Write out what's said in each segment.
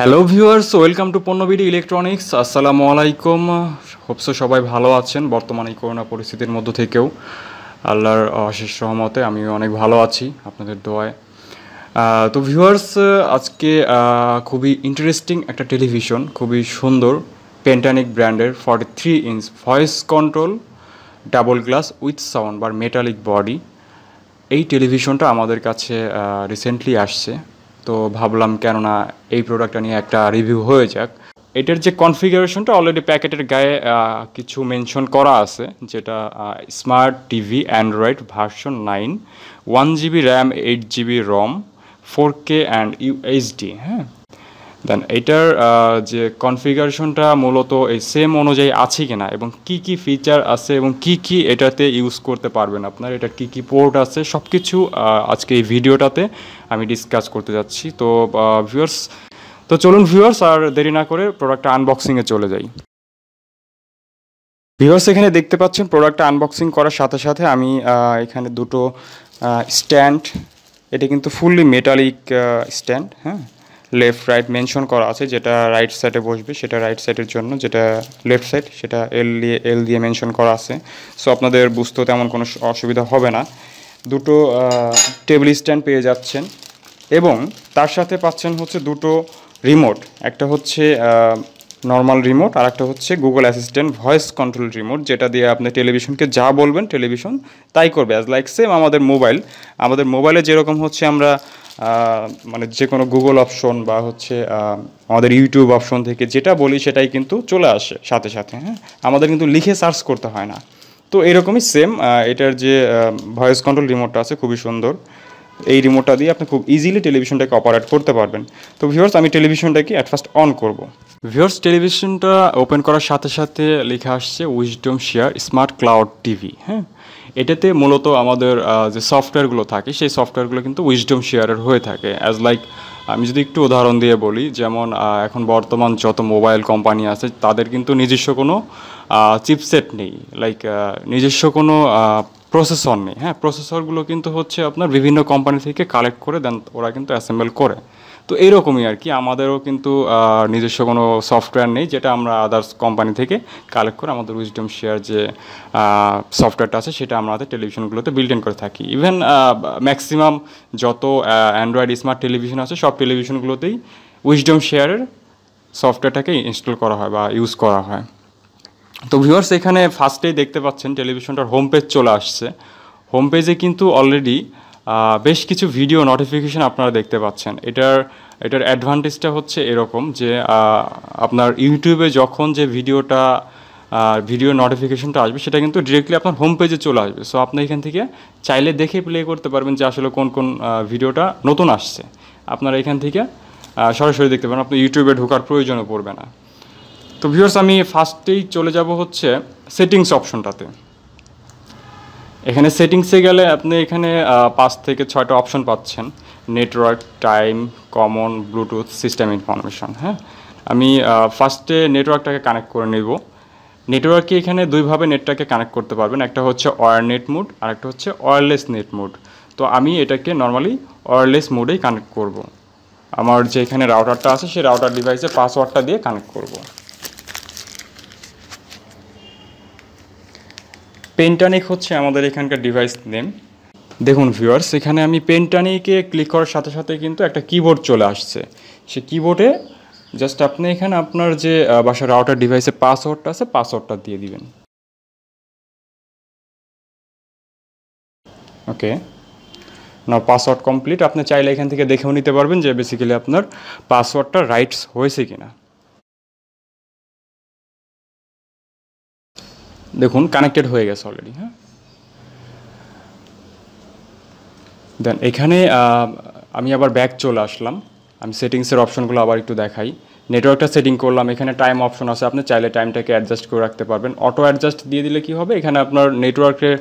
Hello viewers welcome to Ponnobd electronics আসসালামু আলাইকুম hope so সবাই ভালো আছেন বর্তমান এই করোনা পরিস্থিতির মধ্য থেকেও আল্লাহর অশেষ সহমতে আমি অনেক ভালো আছি আপনাদের দোয়ায় তো ভিউয়ার্স আজকে খুবই ইন্টারেস্টিং একটা টেলিভিশন খুবই সুন্দর পেন্টানিক ব্র্যান্ডের forty three inch voice control double glass with sound বা মেটালিক বডি এই টেলিভিশনটা আমাদের কাছে রিসেন্টলি আসছে তো ভাবলাম কেননা এই প্রোডাক্টটা নিয়ে একটা রিভিউ হয়ে যাক এটার যে কনফিগারেশনটা অলরেডি প্যাকেটের গায়ে কিছু মেনশন করা আছে যেটা smart TV Android version nine one GB RAM eight GB ROM four K and UHD হ্যাঁ দেন এইটার যে কনফিগারেশনটা মূলত এই সেম অনুযায়ী আছে কি না এবং কি কি ফিচার আছে এবং কি কি এটাতে ইউজ করতে পারবেন আপনার এটার কি কি পোর্ট আছে সব কিছু আজকে এই ভিডিওটাতে আমি ডিসকাস করতে যাচ্ছি তো ভিউয়ার্স তো চলুন ভিউয়ার্স আর দেরি না করে প্রোডাক্টটা আনবক্সিংয়ে চলে যাই ভিউয়ার্স এখানে দেখতে পাচ্ছেন প্রোডাক্টটা আনবক্সিং করার সাথে সাথে আমি এখানে দুটো স্ট্যান্ড এটা কিন্তু ফুললি মেটালিক স্ট্যান্ড হ্যাঁ লেফট রাইট মেনশন করা আছে যেটা রাইট সাইডে বসবে সেটা রাইট সাইডের জন্য যেটা লেফট সাইড সেটা এল দিয়ে এল দিয়ে মেনশন করা আছে সো আপনাদের বুঝতেও তেমন কোনো অসুবিধা হবে না দুটো টেবিল স্ট্যান্ড পেয়ে যাচ্ছেন এবং তার সাথে পাচ্ছেন হচ্ছে দুটো রিমোট একটা হচ্ছে নর্মাল রিমোট আর একটা হচ্ছে Google assistant voice control remote যেটা দিয়ে আপনি টেলিভিশনকে যা বলবেন টেলিভিশন তাই করবে অ্যাজ লাইক সেম আমাদের মোবাইল আমাদের মোবাইলে যেরকম হচ্ছে আমরা মানে যে কোনো গুগল অপশন বা হচ্ছে আমাদের ইউটিউব অপশন থেকে যেটা বলি সেটাই কিন্তু চলে আসে সাথে সাথে হ্যাঁ আমাদের কিন্তু লিখে সার্চ করতে হয় না তো এরকমই সেম এটার যে ভয়েস কন্ট্রোল রিমোটটা আছে খুবই সুন্দর এই রিমোটটা দিয়ে আপনি খুব ইজিলি টেলিভিশনটাকে অপারেট করতে পারবেন তো ভিউর্স আমি টেলিভিশনটাকে অ্যাট ফার্স্ট অন করব ভিউর্স টেলিভিশনটা ওপেন করার সাথে সাথে লেখা আসছে wisdom share smart cloud TV হ্যাঁ এটাতে মূলত আমাদের যে সফটওয়্যারগুলো থাকে সেই সফটওয়্যারগুলো কিন্তু উইজডম শেয়ারের হয়ে থাকে অ্যাজ লাইক আমি যদি একটু উদাহরণ দিয়ে বলি যেমন এখন বর্তমান যত মোবাইল কোম্পানি আছে তাদের কিন্তু নিজস্ব কোনো চিপসেট নেই লাইক নিজস্ব কোনো প্রসেসর নেই হ্যাঁ প্রসেসরগুলো কিন্তু হচ্ছে আপনার বিভিন্ন কোম্পানি থেকে কালেক্ট করে দেন ওরা কিন্তু অ্যাসেম্বল করে তো এইরকমই আর কি আমাদেরও কিন্তু নিজস্ব কোনো সফটওয়্যার নেই যেটা আমরা আদার্স কোম্পানি থেকে কালেক্ট করে আমাদের উইজডম শেয়ার যে সফটওয়্যারটা আছে সেটা আমাদের টেলিভিশনগুলোতে বিল্ড ইন করে থাকি ইভেন ম্যাক্সিমাম যত অ্যান্ড্রয়েড স্মার্ট টেলিভিশন আছে সব টেলিভিশনগুলোতেই উইজডম শেয়ারের সফটওয়্যারটাকে ইনস্টল করা হয় বা ইউজ করা হয় তো ভিউয়ার্স এখানে ফার্স্টেই দেখতে পাচ্ছেন টেলিভিশনটার হোম পেজ চলে আসছে হোম পেজে কিন্তু অলরেডি বেশ কিছু ভিডিও নোটিফিকেশান আপনারা দেখতে পাচ্ছেন এটার এটার অ্যাডভান্টেজটা হচ্ছে এরকম যে আপনার ইউটিউবে যখন যে ভিডিওটা ভিডিও নোটিফিকেশানটা আসবে সেটা কিন্তু ডিরেক্টলি আপনার হোম পেজে চলে আসবে সো আপনি এখান থেকে চাইলে দেখে প্লে করতে পারবেন যে আসলে কোন কোন ভিডিওটা নতুন আসছে আপনারা এখান থেকে সরাসরি দেখতে পারেন আপনি ইউটিউবে ঢোকার প্রয়োজনও পড়বে না তো ভিউর্স আমি ফার্স্টেই চলে যাব হচ্ছে সেটিংস অপশনটাতে এখানে সেটিংসে গেলে আপনি এখানে পাঁচ থেকে ছয়টা অপশন পাচ্ছেন network time common Bluetooth system information হ্যাঁ আমি ফার্স্টে নেটওয়ার্কটাকে কানেক্ট করে নেব নেটওয়ার্কে এখানে দুইভাবে নেটটাকে কানেক্ট করতে পারবেন একটা হচ্ছে ওয়ার নেট মুড আর একটা হচ্ছে ওয়ারলেস নেট মুড তো আমি এটাকে নর্মালি ওয়ারলেস মুডেই কানেক্ট করব। আমার যে এখানে রাউটারটা আছে সেই রাউটার ডিভাইসে পাসওয়ার্ডটা দিয়ে কানেক্ট করব। পেন্টানিক হচ্ছে আমাদের এখানকার ডিভাইস নেম দেখুন ভিউয়ার্স এখানে আমি পেন্টানিকে ক্লিক করার সাথে সাথে কিন্তু একটা কিবোর্ড চলে আসছে সে কিবোর্ডে জাস্ট আপনি এখানে আপনার যে বাসার রাউটার ডিভাইসে পাসওয়ার্ডটা আছে পাসওয়ার্ডটা দিয়ে দিবেন ওকে না পাসওয়ার্ড কমপ্লিট আপনি চাইলে এখান থেকে দেখেও নিতে পারবেন যে বেসিক্যালি আপনার পাসওয়ার্ডটা রাইটস হয়েছে কিনা দেখুন কানেক্টেড হয়ে গেছে অলরেডি হ্যাঁ দেন এখানে আমি আবার ব্যাক চলে আসলাম আমি সেটিংসের অপশনগুলো আবার একটু দেখাই নেটওয়ার্কটা সেটিং করলাম এখানে টাইম অপশন আছে আপনি চাইলে টাইমটাকে অ্যাডজাস্ট করে রাখতে পারবেন অটো অ্যাডজাস্ট দিয়ে দিলে কি হবে এখানে আপনার নেটওয়ার্কের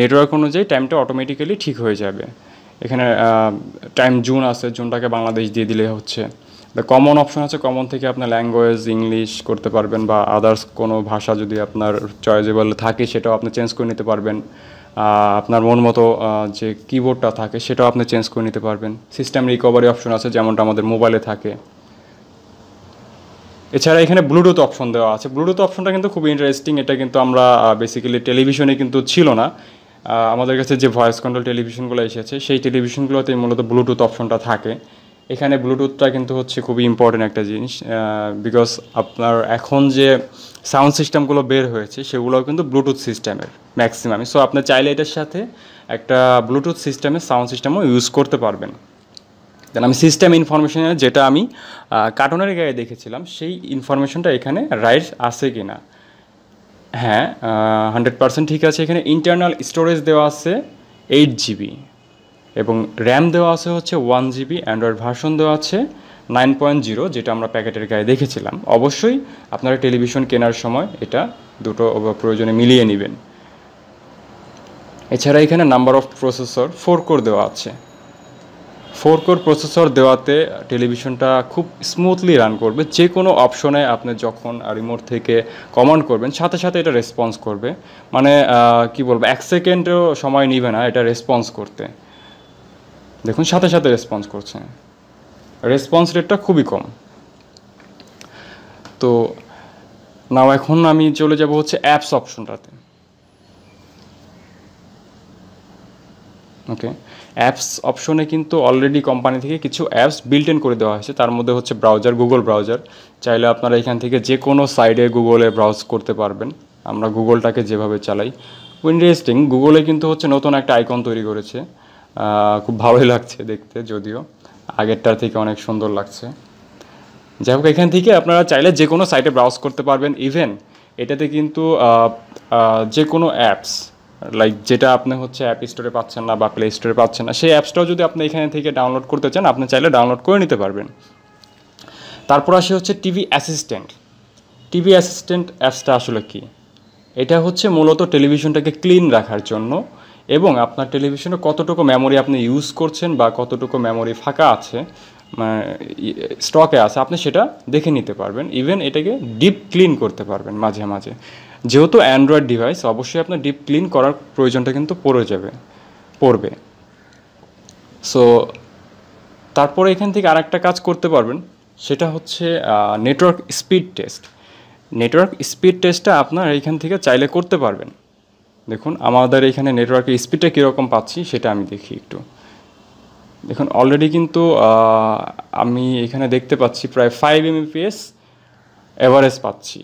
নেটওয়ার্ক অনুযায়ী টাইমটা অটোমেটিক্যালি ঠিক হয়ে যাবে এখানে টাইম জুন আছে জুনটাকে বাংলাদেশ দিয়ে দিলে হচ্ছে দ্য কমন অপশন আছে কমন থেকে আপনার ল্যাঙ্গুয়েজ ইংলিশ করতে পারবেন বা আদার্স কোনো ভাষা যদি আপনার চয়েজেবল থাকে সেটাও আপনি চেঞ্জ করে নিতে পারবেন আপনার মন মতো যে কিবোর্ডটা থাকে সেটাও আপনি চেঞ্জ করে নিতে পারবেন সিস্টেম রিকভারি অপশন আছে যেমনটা আমাদের মোবাইলে থাকে এছাড়া এখানে ব্লুটুথ অপশন দেওয়া আছে ব্লুটুথ অপশনটা কিন্তু খুব ইন্টারেস্টিং এটা কিন্তু আমরা বেসিক্যালি টেলিভিশনে কিন্তু ছিল না আমাদের কাছে যে ভয়েস কন্ট্রোল টেলিভিশনগুলো এসেছে সেই টেলিভিশনগুলোতে মূলত ব্লুটুথ অপশনটা থাকে এখানে ব্লুটুথটা কিন্তু হচ্ছে খুবই ইম্পর্টেন্ট একটা জিনিস বিকজ আপনার এখন যে সাউন্ড সিস্টেমগুলো বের হয়েছে সেগুলোও কিন্তু ব্লুটুথ সিস্টেমের ম্যাক্সিমামই সো আপনি চাইলে এটার সাথে একটা ব্লুটুথ সিস্টেমের সাউন্ড সিস্টেমও ইউজ করতে পারবেন দেন আমি সিস্টেম ইনফরমেশনে যেটা আমি কার্টুনের গায়ে দেখেছিলাম সেই ইনফরমেশনটা এখানে রাইট আছে কি না হ্যাঁ হান্ড্রেড পার্সেন্ট ঠিক আছে এখানে ইন্টারনাল স্টোরেজ দেওয়া আছে এইট জিবি এবং র্যাম দেওয়া আছে হচ্ছে ওয়ান জিবি অ্যান্ড্রয়েড ভার্সন দেওয়া আছে নাইন পয়েন্ট জিরো যেটা আমরা প্যাকেটের গায়ে দেখেছিলাম অবশ্যই আপনারা টেলিভিশন কেনার সময় এটা দুটো প্রয়োজনে মিলিয়ে নেবেন এছাড়া এখানে number of processor four core দেওয়া আছে ফোর কোর প্রসেসর দেওয়াতে টেলিভিশনটা খুব স্মুথলি রান করবে যে কোনো অপশনে আপনি যখন রিমোট থেকে কমান্ড করবেন সাথে সাথে এটা রেসপন্স করবে মানে কি বলবো এক সেকেন্ডও সময় নিবে না এটা রেসপন্স করতে দেখুন সাথে সাথে রেসপন্স করছে রেসপন্স রেটটা খুবই কম তো নাও এখন আমি চলে যাব হচ্ছে অ্যাপস অপশনটাতে ওকে অ্যাপস অপশনে কিন্তু অলরেডি কোম্পানি থেকে কিছু অ্যাপস বিল্ট ইন করে দেওয়া হয়েছে তার মধ্যে হচ্ছে ব্রাউজার গুগল ব্রাউজার চাইলে আপনারা এখান থেকে যে কোনো সাইডে গুগলে ব্রাউজ করতে পারবেন আমরা গুগলটাকে যেভাবে চালাই ইন্টারেস্টিং গুগলে কিন্তু হচ্ছে নতুন একটা আইকন তৈরি করেছে খুব ভালোই লাগছে দেখতে যদিও আগেরটার থেকে অনেক সুন্দর লাগছে যাই হোক এখান থেকে আপনারা চাইলে যে কোনো সাইটে ব্রাউজ করতে পারবেন ইভেন এটাতে কিন্তু যে কোনো অ্যাপস লাইক যেটা আপনি হচ্ছে অ্যাপ স্টোরে পাচ্ছেন না বা প্লে স্টোরে পাচ্ছেন না সেই অ্যাপসটাও যদি আপনি এখানে থেকে ডাউনলোড করতে চান আপনি চাইলে ডাউনলোড করে নিতে পারবেন তারপর আসে হচ্ছে টিভি অ্যাসিস্ট্যান্ট টিভি অ্যাসিস্ট্যান্ট অ্যাপসটা আসলে কি এটা হচ্ছে মূলত টেলিভিশনটাকে ক্লিন রাখার জন্য এবং আপনার টেলিভিশনে কতটুকু মেমোরি আপনি ইউজ করছেন বা কতটুকু মেমোরি ফাঁকা আছে স্টকে মানে, আছে আপনি সেটা দেখে নিতে পারবেন ইভেন এটাকে ডিপ ক্লিন করতে পারবেন মাঝে মাঝে যেহেতু অ্যান্ড্রয়েড ডিভাইস অবশ্যই আপনার ডিপ ক্লিন করার প্রয়োজনটা কিন্তু পড়ে যাবে পড়বে সো তারপরে এখান থেকে আরেকটা কাজ করতে পারবেন সেটা হচ্ছে network speed test network speed টেস্টটা আপনার এখান থেকে চাইলে করতে পারবেন দেখুন আমাদের এখানে নেটওয়ার্কের স্পিডটা কীরকম পাচ্ছি সেটা আমি দেখি একটু দেখুন অলরেডি কিন্তু আমি এখানে দেখতে পাচ্ছি প্রায় ফাইভ এমবিপিএস অ্যাভারেজ পাচ্ছি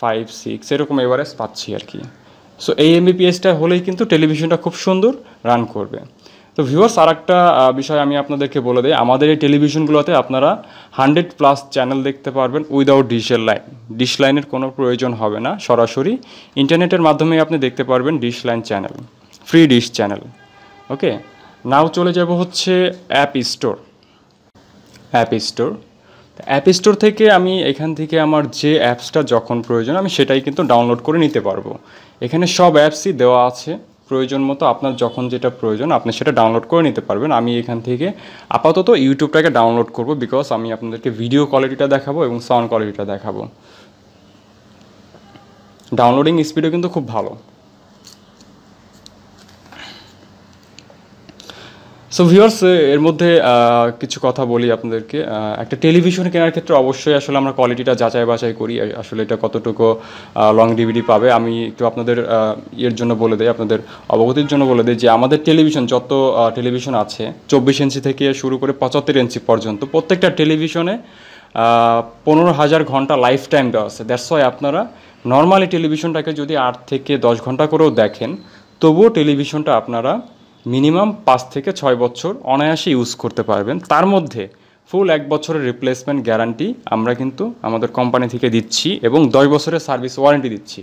ফাইভ সিক্স এরকম অ্যাভারেজ পাচ্ছি আর কি সো এই এম এমবিপিএসটা হলেই কিন্তু টেলিভিশনটা খুব সুন্দর রান করবে তো ভিউয়ার্স আর একটা বিষয় আমি আপনাদেরকে বলে দিই আমাদের এই টেলিভিশনগুলোতে আপনারা হান্ড্রেড প্লাস চ্যানেল দেখতে পারবেন উইদাউট ডিশের লাইন ডিশ লাইনের কোনো প্রয়োজন হবে না সরাসরি ইন্টারনেটের মাধ্যমে আপনি দেখতে পারবেন dish line channel free dish channel okay now চলে যাব হচ্ছে app store app store app store থেকে আমি এখান থেকে আমার যে অ্যাপসটা যখন প্রয়োজন আমি সেটাই কিন্তু ডাউনলোড করে নিতে পারবো এখানে সব অ্যাপসই দেওয়া আছে প্রয়োজন মতো আপনার যখন যেটা প্রয়োজন আপনি সেটা ডাউনলোড করে নিতে পারবেন আমি এখান থেকে আপাতত ইউটিউবটাকে ডাউনলোড করব বিকজ আমি আপনাদেরকে ভিডিও কোয়ালিটিটা দেখাবো এবং সাউন্ড কোয়ালিটিটা দেখাবো ডাউনলোডিং স্পিডও কিন্তু খুব ভালো সো ভিউয়ার্স এর মধ্যে কিছু কথা বলি আপনাদেরকে একটা টেলিভিশন কেনার ক্ষেত্রে অবশ্যই আসলে আমরা কোয়ালিটিটা যাচাই বাছাই করি আসলে এটা কতটুকু লং ডিভিডি পাবে আমি একটু আপনাদের ইয়ের জন্য বলে দেয় আপনাদের অবগতির জন্য বলে দিই যে আমাদের টেলিভিশন যত টেলিভিশন আছে চব্বিশ ইঞ্চি থেকে শুরু করে পঁচাত্তর ইঞ্চি পর্যন্ত প্রত্যেকটা টেলিভিশনে পনেরো হাজার ঘন্টা লাইফ টাইম দেওয়া আছে দ্যাটস ওয়াই আপনারা নর্মালি টেলিভিশনটাকে যদি আট থেকে দশ ঘন্টা করেও দেখেন তবুও টেলিভিশনটা আপনারা মিনিমাম পাঁচ থেকে ছয় বছর অনায়াসে ইউজ করতে পারবেন তার মধ্যে ফুল এক বছরের রিপ্লেসমেন্ট গ্যারান্টি আমরা কিন্তু আমাদের কোম্পানি থেকে দিচ্ছি এবং দশ বছরের সার্ভিস ওয়ারেন্টি দিচ্ছি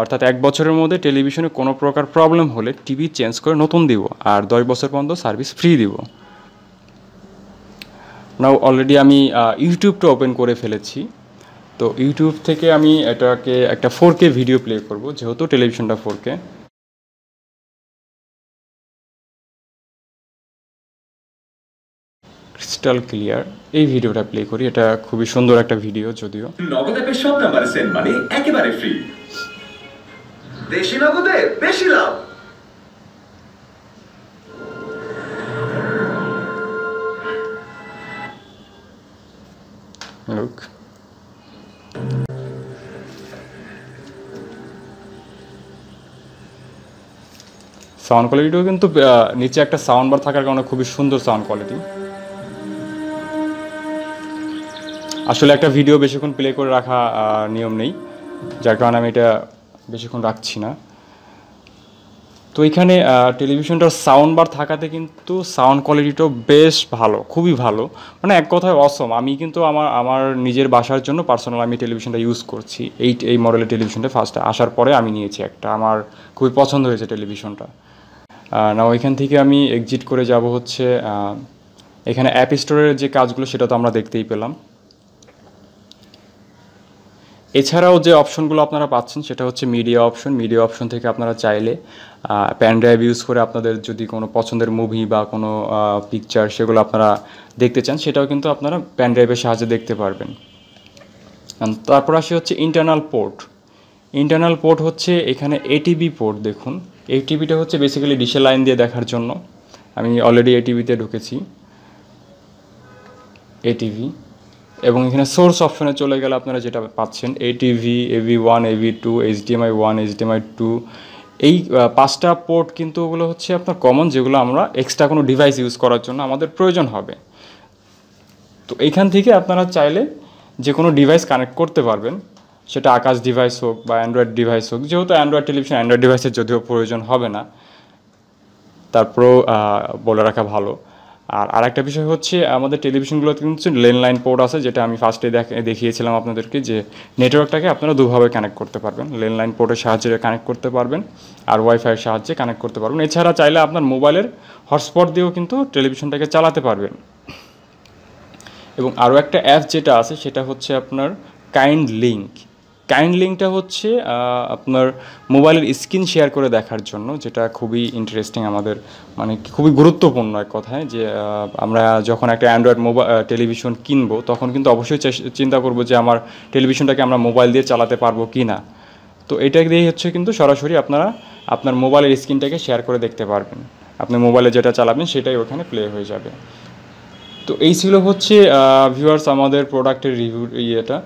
অর্থাৎ এক বছরের মধ্যে টেলিভিশনে কোনো প্রকার প্রবলেম হলে টিভি চেঞ্জ করে নতুন দিব আর দশ বছর পর্যন্ত সার্ভিস ফ্রি দিব নাও অলরেডি আমি ইউটিউবটা ওপেন করে ফেলেছি তো ইউটিউব থেকে আমি এটাকে একটা ফোর ভিডিও প্লে করব যেহেতু টেলিভিশনটা ফোর ক্রিস্টাল ক্লিয়ার এই ভিডিওটা প্লে করি এটা খুবই সুন্দর একটা ভিডিও যদিও নগদে অ্যাপে সব নাম্বার সেন্ড মানে একেবারে ফ্রি দেশি নগদে বেশি লাভ লুক সাউন্ড কোয়ালিটিও কিন্তু নিচে একটা সাউন্ড বার থাকার কারণে খুবই সুন্দর সাউন্ড কোয়ালিটি আসলে একটা ভিডিও বেশিক্ষণ প্লে করে রাখা নিয়ম নেই যার কারণে আমি এটা বেশিক্ষণ রাখছি না তো এখানে টেলিভিশনটার সাউন্ড বার থাকাতে কিন্তু সাউন্ড কোয়ালিটিটাও বেশ ভালো খুবই ভালো মানে এক কথায় অসম আমি কিন্তু আমার আমার নিজের বাসার জন্য পার্সোনাল আমি টেলিভিশনটা ইউজ করছি এই এই মডেলের টেলিভিশনটা ফার্স্ট আসার পরে আমি নিয়েছি একটা আমার খুবই পছন্দ হয়েছে টেলিভিশনটা না ওইখান থেকে আমি এক্সিট করে যাব হচ্ছে এখানে অ্যাপ স্টোরের যে কাজগুলো সেটা তো আমরা দেখতেই পেলাম এছাড়াও যে অপশনগুলো আপনারা পাচ্ছেন সেটা হচ্ছে মিডিয়া অপশন মিডিয়া অপশন থেকে আপনারা চাইলে প্যান ড্রাইভ ইউজ করে আপনাদের যদি কোনো পছন্দের মুভি বা কোনো পিকচার সেগুলো আপনারা দেখতে চান সেটাও কিন্তু আপনারা প্যান ড্রাইভের সাহায্যে দেখতে পারবেন তারপর আসি হচ্ছে ইন্টারনাল পোর্ট ইন্টারনাল পোর্ট হচ্ছে এখানে এটিবি পোর্ট দেখুন এটিবিটা হচ্ছে বেসিক্যালি ডিশে লাইন দিয়ে দেখার জন্য আমি অলরেডি এটিভিতে ঢুকেছি এটিভি এবং এখানে সোর্স অপশনে চলে গেলে আপনারা যেটা পাচ্ছেন এ TV AV one AV two HDMI one HDMI two এই পাঁচটা পোর্ট কিন্তু ওগুলো হচ্ছে আপনার কমন যেগুলো আমরা এক্সট্রা কোনো ডিভাইস ইউজ করার জন্য আমাদের প্রয়োজন হবে তো এইখান থেকে আপনারা চাইলে যে কোনো ডিভাইস কানেক্ট করতে পারবেন সেটা আকাশ ডিভাইস হোক বা অ্যান্ড্রয়েড ডিভাইস হোক যেহেতু অ্যান্ড্রয়েড টেলিভিশন অ্যান্ড্রয়েড ডিভাইসের যদিও প্রয়োজন হবে না তারপরেও বলে রাখা ভালো আর আরেকটা বিষয় হচ্ছে আমাদের টেলিভিশনগুলোতে কিন্তু ল্যান্ডলাইন পোর্ট আছে যেটা আমি ফার্স্টে দেখিয়েছিলাম আপনাদেরকে যে নেটওয়ার্কটাকে আপনারা দুভাবে কানেক্ট করতে পারবেন ল্যান্ডলাইন পোর্টের সাহায্যে কানেক্ট করতে পারবেন আর ওয়াইফাইয়ের সাহায্যে কানেক্ট করতে পারবেন এছাড়া চাইলে আপনার মোবাইলের হটস্পট দিয়েও কিন্তু টেলিভিশনটাকে চালাতে পারবেন এবং আরও একটা অ্যাপ যেটা আছে সেটা হচ্ছে আপনার কাইন্ড লিঙ্ক কাইন্ড লিঙ্কটা হচ্ছে আপনার মোবাইলের স্ক্রিন শেয়ার করে দেখার জন্য যেটা খুবই ইন্টারেস্টিং আমাদের মানে খুবই গুরুত্বপূর্ণ এক কথায় যে আমরা যখন একটা অ্যান্ড্রয়েড মোবাইল টেলিভিশন কিনবো তখন কিন্তু অবশ্যই চিন্তা করব যে আমার টেলিভিশনটাকে আমরা মোবাইল দিয়ে চালাতে পারবো কি না তো এটা দিয়ে হচ্ছে কিন্তু সরাসরি আপনারা আপনার মোবাইলের স্ক্রিনটাকে শেয়ার করে দেখতে পারবেন আপনি মোবাইলে যেটা চালাবেন সেটাই ওখানে প্লে হয়ে যাবে তো এই ছিল হচ্ছে ভিউয়ার্স আমাদের প্রোডাক্টের রিভিউ ইয়েটা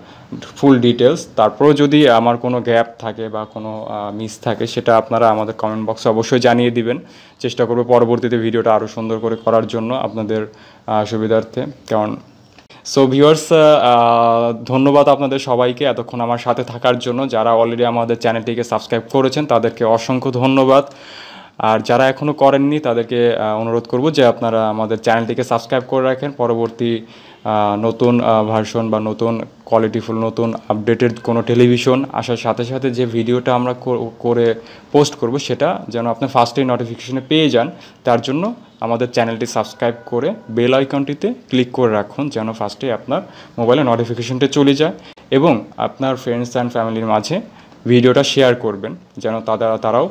ফুল ডিটেলস তারপরেও যদি আমার কোনো গ্যাপ থাকে বা কোনো মিস থাকে সেটা আপনারা আমাদের কমেন্ট বক্সে অবশ্যই জানিয়ে দিবেন চেষ্টা করব পরবর্তীতে ভিডিওটা আরও সুন্দর করে করার জন্য আপনাদের সুবিধার্থে কারণ সো ভিউয়ার্স ধন্যবাদ আপনাদের সবাইকে এতক্ষণ আমার সাথে থাকার জন্য যারা অলরেডি আমাদের চ্যানেলটিকে সাবস্ক্রাইব করেছেন তাদেরকে অসংখ্য ধন্যবাদ আর যারা এখনও করেননি তাদেরকে অনুরোধ করব যে আপনারা আমাদের চ্যানেলটিকে সাবস্ক্রাইব করে রাখেন পরবর্তী নতুন ভার্সন বা নতুন কোয়ালিটিফুল নতুন আপডেটেড কোনো টেলিভিশন আসার সাথে সাথে যে ভিডিওটা আমরা করে পোস্ট করব সেটা যেন আপনি ফার্স্টেই নোটিফিকেশনে পেয়ে যান তার জন্য আমাদের চ্যানেলটি সাবস্ক্রাইব করে বেল আইকনটিতে ক্লিক করে রাখুন যেন ফার্স্টে আপনার মোবাইলে নোটিফিকেশনটা চলে যায় এবং আপনার ফ্রেন্ডস অ্যান্ড ফ্যামিলির মাঝে ভিডিওটা শেয়ার করবেন যেন তারা তারাও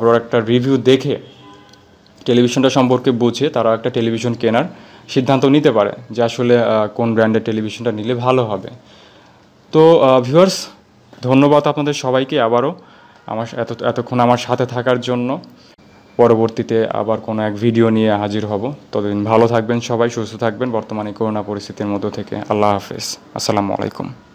প্রোডাক্টটার রিভিউ দেখে টেলিভিশনটা সম্পর্কে বুঝে তারা একটা টেলিভিশন কেনার সিদ্ধান্ত নিতে পারে যে আসলে কোন ব্র্যান্ডের টেলিভিশনটা নিলে ভালো হবে তো ভিউয়ার্স ধন্যবাদ আপনাদের সবাইকে আবারও আমার এত এতক্ষণ আমার সাথে থাকার জন্য পরবর্তীতে আবার কোনো এক ভিডিও নিয়ে হাজির হব ততদিন ভালো থাকবেন সবাই সুস্থ থাকবেন বর্তমানে করোনা পরিস্থিতির মধ্য থেকে আল্লাহ হাফেজ আসসালামু আলাইকুম